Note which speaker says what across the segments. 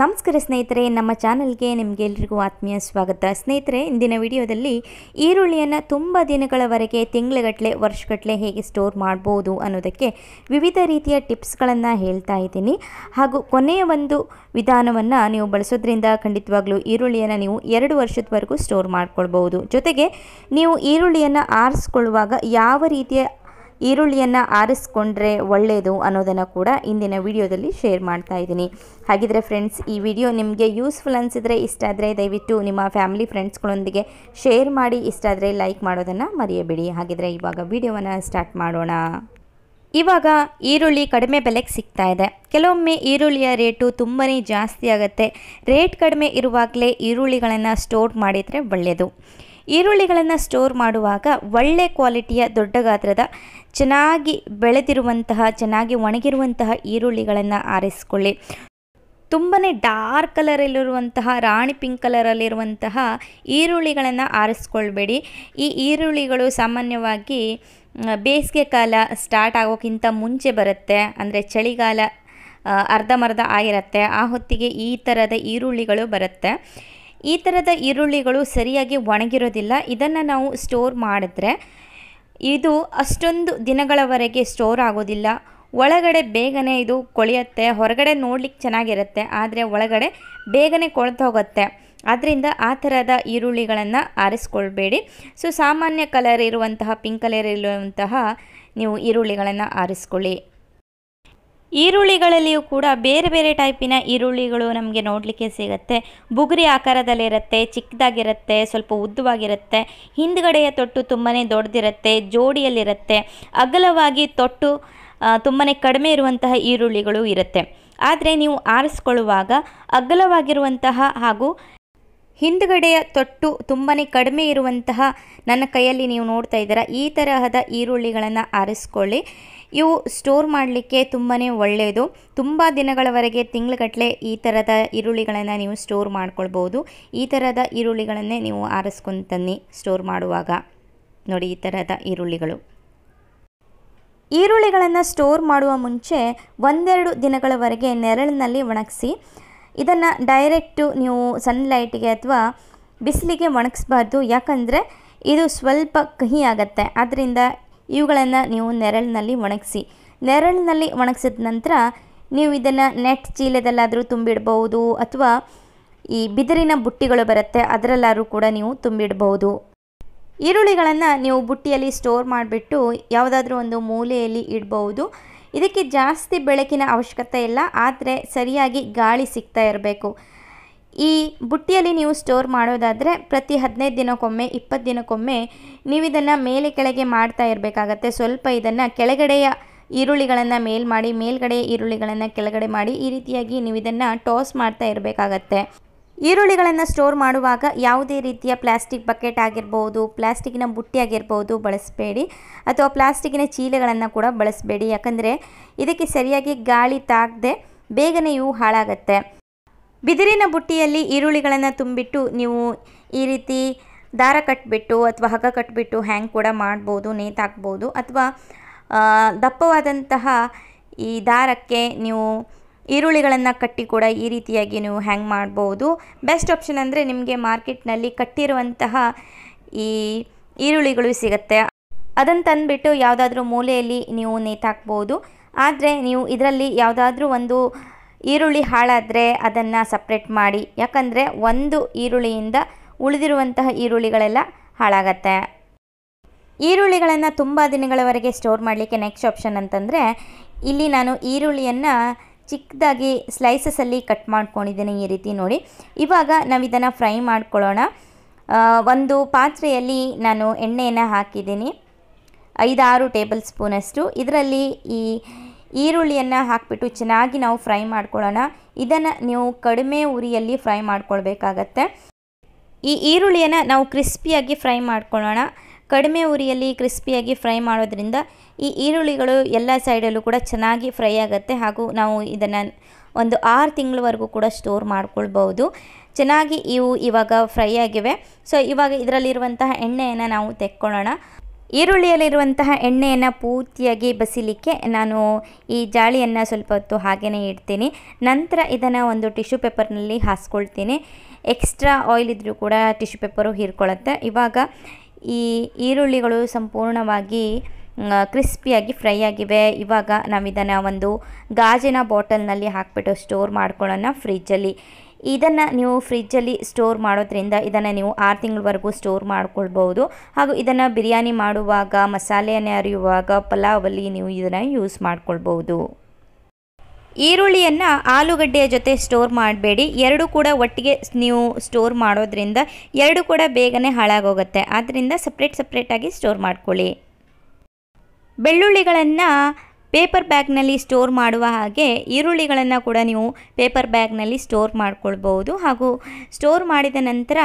Speaker 1: ನಮಸ್ಕಾರ ಸ್ನೇಹಿತರೆ ನಮ್ಮ ಚಾನಲ್ಗೆ ನಿಮಗೆಲ್ರಿಗೂ ಆತ್ಮೀಯ ಸ್ವಾಗತ ಸ್ನೇಹಿತರೆ ಇಂದಿನ ವಿಡಿಯೋದಲ್ಲಿ ಈರುಳ್ಳಿಯನ್ನು ತುಂಬ ದಿನಗಳವರೆಗೆ ತಿಂಗಳಗಟ್ಟಲೆ ವರ್ಷಗಟ್ಟಲೆ ಹೇಗೆ ಸ್ಟೋರ್ ಮಾಡ್ಬೋದು ಅನ್ನೋದಕ್ಕೆ ವಿವಿಧ ರೀತಿಯ ಟಿಪ್ಸ್ಗಳನ್ನು ಹೇಳ್ತಾ ಇದ್ದೀನಿ ಹಾಗೂ ಕೊನೆಯ ಒಂದು ವಿಧಾನವನ್ನು ನೀವು ಬಳಸೋದ್ರಿಂದ ಖಂಡಿತವಾಗ್ಲೂ ಈರುಳ್ಳಿಯನ್ನು ನೀವು ಎರಡು ವರ್ಷದವರೆಗೂ ಸ್ಟೋರ್ ಮಾಡ್ಕೊಳ್ಬೋದು ಜೊತೆಗೆ ನೀವು ಈರುಳ್ಳಿಯನ್ನು ಆರಿಸ್ಕೊಳ್ಳುವಾಗ ಯಾವ ರೀತಿಯ ಈರುಳ್ಳಿಯನ್ನು ಆರಿಸ್ಕೊಂಡ್ರೆ ಒಳ್ಳೆಯದು ಅನ್ನೋದನ್ನು ಕೂಡ ಇಂದಿನ ವಿಡಿಯೋದಲ್ಲಿ ಶೇರ್ ಮಾಡ್ತಾ ಇದ್ದೀನಿ ಹಾಗಿದ್ರೆ ಫ್ರೆಂಡ್ಸ್ ಈ ವಿಡಿಯೋ ನಿಮಗೆ ಯೂಸ್ಫುಲ್ ಅನಿಸಿದರೆ ಇಷ್ಟ ಆದರೆ ದಯವಿಟ್ಟು ನಿಮ್ಮ ಫ್ಯಾಮಿಲಿ ಫ್ರೆಂಡ್ಸ್ಗಳೊಂದಿಗೆ ಶೇರ್ ಮಾಡಿ ಇಷ್ಟ ಆದರೆ ಲೈಕ್ ಮಾಡೋದನ್ನು ಮರೆಯಬೇಡಿ ಹಾಗಿದ್ರೆ ಇವಾಗ ವಿಡಿಯೋವನ್ನು ಸ್ಟಾರ್ಟ್ ಮಾಡೋಣ ಇವಾಗ ಈರುಳ್ಳಿ ಕಡಿಮೆ ಬೆಲೆಗೆ ಸಿಗ್ತಾ ಇದೆ ಕೆಲವೊಮ್ಮೆ ಈರುಳ್ಳಿಯ ರೇಟು ತುಂಬಾ ಜಾಸ್ತಿ ಆಗುತ್ತೆ ರೇಟ್ ಕಡಿಮೆ ಇರುವಾಗಲೇ ಈರುಳ್ಳಿಗಳನ್ನು ಸ್ಟೋರ್ ಮಾಡಿದರೆ ಒಳ್ಳೆಯದು ಈರುಳ್ಳಿಗಳನ್ನು ಸ್ಟೋರ್ ಮಾಡುವಾಗ ಒಳ್ಳೆ ಕ್ವಾಲಿಟಿಯ ದೊಡ್ಡ ಗಾತ್ರದ ಚೆನ್ನಾಗಿ ಬೆಳೆದಿರುವಂತಹ ಚೆನ್ನಾಗಿ ಒಣಗಿರುವಂತಹ ಈರುಳ್ಳಿಗಳನ್ನು ಆರಿಸಿಕೊಳ್ಳಿ ತುಂಬಾ ಡಾರ್ಕ್ ಕಲರಲ್ಲಿರುವಂತಹ ರಾಣಿ ಪಿಂಕ್ ಕಲರಲ್ಲಿರುವಂತಹ ಈರುಳ್ಳಿಗಳನ್ನು ಆರಿಸ್ಕೊಳ್ಬೇಡಿ ಈ ಈರುಳ್ಳಿಗಳು ಸಾಮಾನ್ಯವಾಗಿ ಬೇಸಿಗೆ ಕಾಲ ಸ್ಟಾರ್ಟ್ ಆಗೋಕ್ಕಿಂತ ಮುಂಚೆ ಬರುತ್ತೆ ಅಂದರೆ ಚಳಿಗಾಲ ಅರ್ಧಮರ್ಧ ಆಗಿರುತ್ತೆ ಆ ಹೊತ್ತಿಗೆ ಈ ಥರದ ಈರುಳ್ಳಿಗಳು ಬರುತ್ತೆ ಈ ಥರದ ಈರುಳ್ಳಿಗಳು ಸರಿಯಾಗಿ ಒಣಗಿರೋದಿಲ್ಲ ಇದನ್ನು ನಾವು ಸ್ಟೋರ್ ಮಾಡಿದ್ರೆ ಇದು ಅಷ್ಟೊಂದು ದಿನಗಳವರೆಗೆ ಸ್ಟೋರ್ ಆಗೋದಿಲ್ಲ ಒಳಗಡೆ ಬೇಗನೆ ಇದು ಕೊಳೆಯುತ್ತೆ ಹೊರಗಡೆ ನೋಡ್ಲಿಕ್ಕೆ ಚೆನ್ನಾಗಿರುತ್ತೆ ಆದರೆ ಒಳಗಡೆ ಬೇಗನೆ ಹೋಗುತ್ತೆ ಆದ್ದರಿಂದ ಆ ಥರದ ಈರುಳ್ಳಿಗಳನ್ನು ಆರಿಸ್ಕೊಳ್ಬೇಡಿ ಸೊ ಸಾಮಾನ್ಯ ಕಲರ್ ಇರುವಂತಹ ಪಿಂಕ್ ಕಲರ್ ಇರುವಂತಹ ನೀವು ಈರುಳ್ಳಿಗಳನ್ನು ಆರಿಸ್ಕೊಳ್ಳಿ ಈರುಳ್ಳಿಗಳಲ್ಲಿಯೂ ಕೂಡ ಬೇರೆ ಬೇರೆ ಟೈಪಿನ ಈರುಳ್ಳಿಗಳು ನಮಗೆ ನೋಡಲಿಕ್ಕೆ ಸಿಗುತ್ತೆ ಬುಗುರಿ ಆಕಾರದಲ್ಲಿರುತ್ತೆ ಚಿಕ್ಕದಾಗಿರುತ್ತೆ ಸ್ವಲ್ಪ ಉದ್ದವಾಗಿರುತ್ತೆ ಹಿಂದ್ಗಡೆಯ ತೊಟ್ಟು ತುಂಬಾ ದೊಡ್ಡದಿರುತ್ತೆ ಜೋಡಿಯಲ್ಲಿರುತ್ತೆ ಅಗಲವಾಗಿ ತೊಟ್ಟು ತುಂಬಾ ಕಡಿಮೆ ಇರುವಂತಹ ಈರುಳ್ಳಿಗಳು ಇರುತ್ತೆ ಆದರೆ ನೀವು ಆರಿಸ್ಕೊಳ್ಳುವಾಗ ಅಗಲವಾಗಿರುವಂತಹ ಹಾಗೂ ಹಿಂದ್ಗಡೆಯ ತೊಟ್ಟು ತುಂಬಾ ಕಡಿಮೆ ಇರುವಂತಹ ನನ್ನ ಕೈಯಲ್ಲಿ ನೀವು ನೋಡ್ತಾ ಇದ್ದೀರಾ ಈ ತರಹದ ಈರುಳ್ಳಿಗಳನ್ನು ಆರಿಸ್ಕೊಳ್ಳಿ ಇವು ಸ್ಟೋರ್ ಮಾಡಲಿಕ್ಕೆ ತುಂಬಾ ಒಳ್ಳೆಯದು ತುಂಬ ದಿನಗಳವರೆಗೆ ತಿಂಗಳುಗಟ್ಟಲೆ ಈ ಥರದ ಈರುಳ್ಳಿಗಳನ್ನು ನೀವು ಸ್ಟೋರ್ ಮಾಡ್ಕೊಳ್ಬೋದು ಈ ಥರದ ಈರುಳ್ಳಿಗಳನ್ನೇ ನೀವು ಆರಿಸ್ಕೊತನ್ನಿ ಸ್ಟೋರ್ ಮಾಡುವಾಗ ನೋಡಿ ಈ ಥರದ ಈರುಳ್ಳಿಗಳು ಈರುಳ್ಳಿಗಳನ್ನು ಸ್ಟೋರ್ ಮಾಡುವ ಮುಂಚೆ ಒಂದೆರಡು ದಿನಗಳವರೆಗೆ ನೆರಳಿನಲ್ಲಿ ಒಣಗಿಸಿ ಇದನ್ನು ಡೈರೆಕ್ಟು ನೀವು ಸನ್ಲೈಟಿಗೆ ಅಥವಾ ಬಿಸಿಲಿಗೆ ಒಣಗಿಸ್ಬಾರ್ದು ಯಾಕಂದರೆ ಇದು ಸ್ವಲ್ಪ ಕಹಿ ಆಗುತ್ತೆ ಆದ್ದರಿಂದ ಇವುಗಳನ್ನು ನೀವು ನೆರಳಿನಲ್ಲಿ ಒಣಗಿಸಿ ನೆರಳಿನಲ್ಲಿ ಒಣಗಿಸಿದ ನಂತರ ನೀವು ಇದನ್ನು ನೆಟ್ ಚೀಲದಲ್ಲಾದರೂ ತುಂಬಿಡ್ಬೋದು ಅಥವಾ ಈ ಬಿದಿರಿನ ಬುಟ್ಟಿಗಳು ಬರುತ್ತೆ ಅದರಲ್ಲಾದರೂ ಕೂಡ ನೀವು ತುಂಬಿಡಬಹುದು ಈರುಳ್ಳಿಗಳನ್ನು ನೀವು ಬುಟ್ಟಿಯಲ್ಲಿ ಸ್ಟೋರ್ ಮಾಡಿಬಿಟ್ಟು ಯಾವುದಾದ್ರೂ ಒಂದು ಮೂಲೆಯಲ್ಲಿ ಇಡಬಹುದು ಇದಕ್ಕೆ ಜಾಸ್ತಿ ಬೆಳಕಿನ ಅವಶ್ಯಕತೆ ಇಲ್ಲ ಆದರೆ ಸರಿಯಾಗಿ ಗಾಳಿ ಸಿಗ್ತಾ ಇರಬೇಕು ಈ ಬುಟ್ಟಿಯಲ್ಲಿ ನೀವು ಸ್ಟೋರ್ ಮಾಡೋದಾದರೆ ಪ್ರತಿ ಹದಿನೈದು ದಿನಕ್ಕೊಮ್ಮೆ ಇಪ್ಪತ್ತು ದಿನಕ್ಕೊಮ್ಮೆ ನೀವು ಇದನ್ನು ಮೇಲೆ ಕೆಳಗೆ ಮಾಡ್ತಾ ಇರಬೇಕಾಗತ್ತೆ ಸ್ವಲ್ಪ ಇದನ್ನು ಕೆಳಗಡೆಯ ಈರುಳ್ಳಿಗಳನ್ನು ಮೇಲ್ ಮಾಡಿ ಮೇಲ್ಗಡೆಯ ಈರುಳ್ಳಿಗಳನ್ನು ಕೆಳಗಡೆ ಮಾಡಿ ಈ ರೀತಿಯಾಗಿ ನೀವು ಇದನ್ನು ಟಾಸ್ ಮಾಡ್ತಾ ಇರಬೇಕಾಗತ್ತೆ ಈರುಳ್ಳಿಗಳನ್ನು ಸ್ಟೋರ್ ಮಾಡುವಾಗ ಯಾವುದೇ ರೀತಿಯ ಪ್ಲಾಸ್ಟಿಕ್ ಬಕೆಟ್ ಆಗಿರ್ಬೋದು ಪ್ಲಾಸ್ಟಿಕ್ಕಿನ ಬುಟ್ಟಿ ಆಗಿರ್ಬೋದು ಬಳಸಬೇಡಿ ಅಥವಾ ಪ್ಲಾಸ್ಟಿಕ್ಕಿನ ಚೀಲಗಳನ್ನು ಕೂಡ ಬಳಸಬೇಡಿ ಯಾಕಂದರೆ ಇದಕ್ಕೆ ಸರಿಯಾಗಿ ಗಾಳಿ ತಾಗದೆ ಬೇಗನೆ ಇವು ಹಾಳಾಗತ್ತೆ ಬಿದಿರಿನ ಬುಟ್ಟಿಯಲ್ಲಿ ಈರುಳ್ಳಿಗಳನ್ನು ತುಂಬಿಟ್ಟು ನೀವು ಈ ರೀತಿ ದಾರ ಕಟ್ಬಿಟ್ಟು ಅಥವಾ ಹಗ್ಗ ಕಟ್ಬಿಟ್ಟು ಹ್ಯಾಂಗ್ ಕೂಡ ಮಾಡ್ಬೋದು ನೇತಾಕ್ಬೋದು ಅಥವಾ ದಪ್ಪವಾದಂತಹ ಈ ದಾರಕ್ಕೆ ನೀವು ಈರುಳ್ಳಿಗಳನ್ನು ಕಟ್ಟಿ ಕೂಡ ಈ ರೀತಿಯಾಗಿ ನೀವು ಹ್ಯಾಂಗ್ ಮಾಡ್ಬೋದು ಬೆಸ್ಟ್ ಆಪ್ಷನ್ ಅಂದರೆ ನಿಮಗೆ ಮಾರ್ಕೆಟ್ನಲ್ಲಿ ಕಟ್ಟಿರುವಂತಹ ಈ ಈರುಳ್ಳಿಗಳು ಸಿಗುತ್ತೆ ಅದನ್ನು ತಂದುಬಿಟ್ಟು ಯಾವುದಾದ್ರೂ ಮೂಲೆಯಲ್ಲಿ ನೀವು ನೇತಾಕ್ಬೋದು ಆದರೆ ನೀವು ಇದರಲ್ಲಿ ಯಾವುದಾದ್ರೂ ಒಂದು ಈರುಳ್ಳಿ ಹಾಳಾದರೆ ಅದನ್ನು ಸಪ್ರೇಟ್ ಮಾಡಿ ಯಾಕಂದರೆ ಒಂದು ಈರುಳ್ಳಿಯಿಂದ ಉಳಿದಿರುವಂತಹ ಈರುಳ್ಳಿಗಳೆಲ್ಲ ಹಾಳಾಗತ್ತೆ ಈರುಳ್ಳಿಗಳನ್ನು ತುಂಬ ದಿನಗಳವರೆಗೆ ಸ್ಟೋರ್ ಮಾಡಲಿಕ್ಕೆ ನೆಕ್ಸ್ಟ್ ಆಪ್ಷನ್ ಅಂತಂದರೆ ಇಲ್ಲಿ ನಾನು ಈರುಳ್ಳಿಯನ್ನು ಚಿಕ್ಕದಾಗಿ ಸ್ಲೈಸಸಲ್ಲಿ ಕಟ್ ಮಾಡ್ಕೊಂಡಿದ್ದೀನಿ ಈ ರೀತಿ ನೋಡಿ ಇವಾಗ ನಾವು ಇದನ್ನು ಫ್ರೈ ಮಾಡ್ಕೊಳ್ಳೋಣ ಒಂದು ಪಾತ್ರೆಯಲ್ಲಿ ನಾನು ಎಣ್ಣೆಯನ್ನು ಹಾಕಿದ್ದೀನಿ ಐದಾರು ಟೇಬಲ್ ಸ್ಪೂನಷ್ಟು ಇದರಲ್ಲಿ ಈ ಈರುಳ್ಳಿಯನ್ನು ಹಾಕಿಬಿಟ್ಟು ಚೆನ್ನಾಗಿ ನಾವು ಫ್ರೈ ಮಾಡ್ಕೊಳ್ಳೋಣ ಇದನ್ನು ನೀವು ಕಡಿಮೆ ಉರಿಯಲ್ಲಿ ಫ್ರೈ ಮಾಡ್ಕೊಳ್ಬೇಕಾಗತ್ತೆ ಈ ಈರುಳ್ಳಿಯನ್ನು ನಾವು ಕ್ರಿಸ್ಪಿಯಾಗಿ ಫ್ರೈ ಮಾಡ್ಕೊಳ್ಳೋಣ ಕಡಿಮೆ ಉರಿಯಲ್ಲಿ ಕ್ರಿಸ್ಪಿಯಾಗಿ ಫ್ರೈ ಮಾಡೋದ್ರಿಂದ ಈ ಈರುಳ್ಳಿಗಳು ಎಲ್ಲ ಸೈಡಲ್ಲೂ ಕೂಡ ಚೆನ್ನಾಗಿ ಫ್ರೈ ಆಗುತ್ತೆ ಹಾಗೂ ನಾವು ಇದನ್ನು ಒಂದು ಆರು ತಿಂಗಳವರೆಗೂ ಕೂಡ ಸ್ಟೋರ್ ಮಾಡ್ಕೊಳ್ಬೋದು ಚೆನ್ನಾಗಿ ಇವು ಇವಾಗ ಫ್ರೈ ಆಗಿವೆ ಸೊ ಇವಾಗ ಇದರಲ್ಲಿರುವಂತಹ ಎಣ್ಣೆಯನ್ನು ನಾವು ತೆಕ್ಕೊಳ್ಳೋಣ ಈರುಳ್ಳಿಯಲ್ಲಿರುವಂತಹ ಎಣ್ಣೆಯನ್ನು ಪೂರ್ತಿಯಾಗಿ ಬಸಿಲಿಕ್ಕೆ ನಾನು ಈ ಜಾಳಿಯನ್ನು ಸ್ವಲ್ಪ ಹೊತ್ತು ಹಾಗೆಯೇ ಇಡ್ತೀನಿ ನಂತರ ಇದನ್ನು ಒಂದು ಟಿಶ್ಯೂ ಪೇಪರ್ನಲ್ಲಿ ಹಾಸ್ಕೊಳ್ತೀನಿ ಎಕ್ಸ್ಟ್ರಾ ಆಯಿಲ್ ಇದ್ದರೂ ಕೂಡ ಟಿಶ್ಯೂ ಪೇಪರು ಹೀರ್ಕೊಳ್ಳುತ್ತೆ ಇವಾಗ ಈ ಈರುಳ್ಳಿಗಳು ಸಂಪೂರ್ಣವಾಗಿ ಕ್ರಿಸ್ಪಿಯಾಗಿ ಫ್ರೈ ಆಗಿವೆ ಇವಾಗ ಇದನ್ನು ಒಂದು ಗಾಜಿನ ಬಾಟಲ್ನಲ್ಲಿ ಹಾಕಿಬಿಟ್ಟು ಸ್ಟೋರ್ ಮಾಡ್ಕೊಳ್ಳೋಣ ಫ್ರಿಜ್ಜಲ್ಲಿ ಇದನ್ನು ನೀವು ಫ್ರಿಜ್ಜಲ್ಲಿ ಸ್ಟೋರ್ ಮಾಡೋದ್ರಿಂದ ಇದನ್ನು ನೀವು ಆರು ತಿಂಗಳವರೆಗೂ ಸ್ಟೋರ್ ಮಾಡ್ಕೊಳ್ಬೋದು ಹಾಗೂ ಇದನ್ನು ಬಿರಿಯಾನಿ ಮಾಡುವಾಗ ಮಸಾಲೆಯನ್ನು ಅರಿಯುವಾಗ ಪಲಾವಲ್ಲಿ ನೀವು ಇದನ್ನು ಯೂಸ್ ಮಾಡ್ಕೊಳ್ಬೋದು ಈರುಳ್ಳಿಯನ್ನು ಆಲೂಗಡ್ಡೆಯ ಜೊತೆ ಸ್ಟೋರ್ ಮಾಡಬೇಡಿ ಎರಡು ಕೂಡ ಒಟ್ಟಿಗೆ ನೀವು ಸ್ಟೋರ್ ಮಾಡೋದ್ರಿಂದ ಎರಡು ಕೂಡ ಬೇಗನೆ ಹಾಳಾಗೋಗುತ್ತೆ ಆದ್ದರಿಂದ ಸಪ್ರೇಟ್ ಸಪ್ರೇಟಾಗಿ ಸ್ಟೋರ್ ಮಾಡ್ಕೊಳ್ಳಿ ಬೆಳ್ಳುಳ್ಳಿಗಳನ್ನು ಪೇಪರ್ ಬ್ಯಾಗ್ನಲ್ಲಿ ಸ್ಟೋರ್ ಮಾಡುವ ಹಾಗೆ ಈರುಳ್ಳಿಗಳನ್ನು ಕೂಡ ನೀವು ಪೇಪರ್ ಬ್ಯಾಗ್ನಲ್ಲಿ ಸ್ಟೋರ್ ಮಾಡಿಕೊಳ್ಬೋದು ಹಾಗೂ ಸ್ಟೋರ್ ಮಾಡಿದ ನಂತರ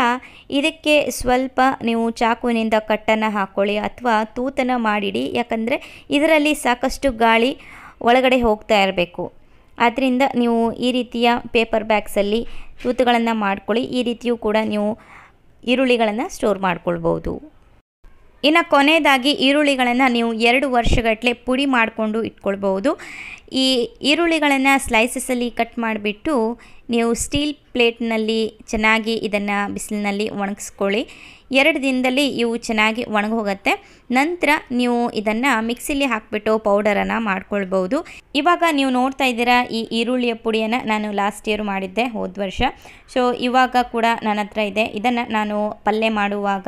Speaker 1: ಇದಕ್ಕೆ ಸ್ವಲ್ಪ ನೀವು ಚಾಕುವಿನಿಂದ ಕಟ್ಟನ್ನು ಹಾಕ್ಕೊಳ್ಳಿ ಅಥವಾ ತೂತನ ಮಾಡಿಡಿ ಯಾಕಂದರೆ ಇದರಲ್ಲಿ ಸಾಕಷ್ಟು ಗಾಳಿ ಒಳಗಡೆ ಹೋಗ್ತಾ ಇರಬೇಕು ಆದ್ದರಿಂದ ನೀವು ಈ ರೀತಿಯ ಪೇಪರ್ ಬ್ಯಾಗ್ಸಲ್ಲಿ ತೂತುಗಳನ್ನು ಮಾಡ್ಕೊಳ್ಳಿ ಈ ರೀತಿಯೂ ಕೂಡ ನೀವು ಈರುಳ್ಳಿಗಳನ್ನು ಸ್ಟೋರ್ ಮಾಡ್ಕೊಳ್ಬೋದು ಇನ್ನು ಕೊನೆಯದಾಗಿ ಈರುಳ್ಳಿಗಳನ್ನು ನೀವು ಎರಡು ವರ್ಷಗಟ್ಟಲೆ ಪುಡಿ ಮಾಡಿಕೊಂಡು ಇಟ್ಕೊಳ್ಬೋದು ಈ ಈರುಳ್ಳಿಗಳನ್ನು ಸ್ಲೈಸಸ್ಸಲ್ಲಿ ಕಟ್ ಮಾಡಿಬಿಟ್ಟು ನೀವು ಸ್ಟೀಲ್ ಪ್ಲೇಟ್ನಲ್ಲಿ ಚೆನ್ನಾಗಿ ಇದನ್ನು ಬಿಸಿಲಿನಲ್ಲಿ ಒಣಗಿಸ್ಕೊಳ್ಳಿ ಎರಡು ದಿನದಲ್ಲಿ ಇವು ಚೆನ್ನಾಗಿ ಹೋಗುತ್ತೆ ನಂತರ ನೀವು ಇದನ್ನು ಮಿಕ್ಸಿಲಿ ಹಾಕಿಬಿಟ್ಟು ಪೌಡರನ್ನು ಮಾಡ್ಕೊಳ್ಬೋದು ಇವಾಗ ನೀವು ನೋಡ್ತಾ ಇದ್ದೀರಾ ಈ ಈರುಳ್ಳಿಯ ಪುಡಿಯನ್ನು ನಾನು ಲಾಸ್ಟ್ ಇಯರ್ ಮಾಡಿದ್ದೆ ಹೋದ ವರ್ಷ ಸೊ ಇವಾಗ ಕೂಡ ನನ್ನ ಹತ್ರ ಇದೆ ಇದನ್ನು ನಾನು ಪಲ್ಯ ಮಾಡುವಾಗ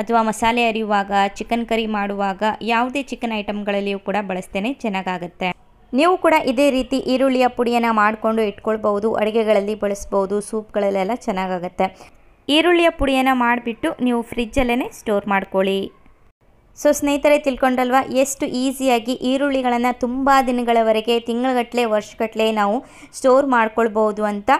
Speaker 1: ಅಥವಾ ಮಸಾಲೆ ಅರಿಯುವಾಗ ಚಿಕನ್ ಕರಿ ಮಾಡುವಾಗ ಯಾವುದೇ ಚಿಕನ್ ಐಟಮ್ಗಳಲ್ಲಿಯೂ ಕೂಡ ಬಳಸ್ತೇನೆ ಚೆನ್ನಾಗಾಗುತ್ತೆ ನೀವು ಕೂಡ ಇದೇ ರೀತಿ ಈರುಳ್ಳಿಯ ಪುಡಿಯನ್ನು ಮಾಡಿಕೊಂಡು ಇಟ್ಕೊಳ್ಬೋದು ಅಡುಗೆಗಳಲ್ಲಿ ಬಳಸ್ಬೋದು ಸೂಪ್ಗಳಲ್ಲೆಲ್ಲ ಚೆನ್ನಾಗಾಗುತ್ತೆ ಈರುಳ್ಳಿಯ ಪುಡಿಯನ್ನು ಮಾಡಿಬಿಟ್ಟು ನೀವು ಫ್ರಿಜ್ಜಲ್ಲೇ ಸ್ಟೋರ್ ಮಾಡ್ಕೊಳ್ಳಿ ಸೊ ಸ್ನೇಹಿತರೆ ತಿಳ್ಕೊಂಡಲ್ವಾ ಎಷ್ಟು ಈಸಿಯಾಗಿ ಈರುಳ್ಳಿಗಳನ್ನು ತುಂಬ ದಿನಗಳವರೆಗೆ ತಿಂಗಳಗಟ್ಟಲೆ ವರ್ಷಗಟ್ಟಲೆ ನಾವು ಸ್ಟೋರ್ ಮಾಡ್ಕೊಳ್ಬೋದು ಅಂತ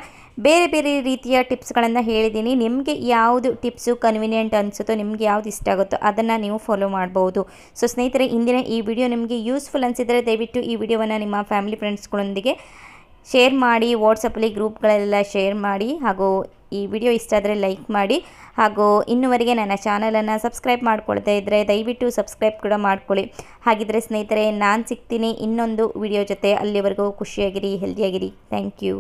Speaker 1: ಬೇರೆ ಬೇರೆ ರೀತಿಯ ಟಿಪ್ಸ್ಗಳನ್ನು ಹೇಳಿದ್ದೀನಿ ನಿಮಗೆ ಯಾವುದು ಟಿಪ್ಸು ಕನ್ವಿನಿಯೆಂಟ್ ಅನಿಸುತ್ತೋ ನಿಮಗೆ ಯಾವುದು ಇಷ್ಟ ಆಗುತ್ತೋ ಅದನ್ನು ನೀವು ಫಾಲೋ ಮಾಡ್ಬೋದು ಸೊ ಸ್ನೇಹಿತರೆ ಇಂದಿನ ಈ ವಿಡಿಯೋ ನಿಮಗೆ ಯೂಸ್ಫುಲ್ ಅನಿಸಿದರೆ ದಯವಿಟ್ಟು ಈ ವಿಡಿಯೋವನ್ನು ನಿಮ್ಮ ಫ್ಯಾಮಿಲಿ ಫ್ರೆಂಡ್ಸ್ಗಳೊಂದಿಗೆ ಶೇರ್ ಮಾಡಿ ವಾಟ್ಸಪ್ಪಲ್ಲಿ ಗ್ರೂಪ್ಗಳೆಲ್ಲ ಶೇರ್ ಮಾಡಿ ಹಾಗೂ ಈ ವಿಡಿಯೋ ಇಷ್ಟ ಆದರೆ ಲೈಕ್ ಮಾಡಿ ಹಾಗೂ ಇನ್ನುವರೆಗೆ ನನ್ನ ಚಾನಲನ್ನು ಸಬ್ಸ್ಕ್ರೈಬ್ ಮಾಡ್ಕೊಳ್ತಾ ಇದ್ದರೆ ದಯವಿಟ್ಟು ಸಬ್ಸ್ಕ್ರೈಬ್ ಕೂಡ ಮಾಡ್ಕೊಳ್ಳಿ ಹಾಗಿದ್ರೆ ಸ್ನೇಹಿತರೆ ನಾನು ಸಿಗ್ತೀನಿ ಇನ್ನೊಂದು ವಿಡಿಯೋ ಜೊತೆ ಅಲ್ಲಿವರೆಗೂ ಖುಷಿಯಾಗಿರಿ ಹೆಲ್ದಿಯಾಗಿರಿ ಥ್ಯಾಂಕ್ ಯು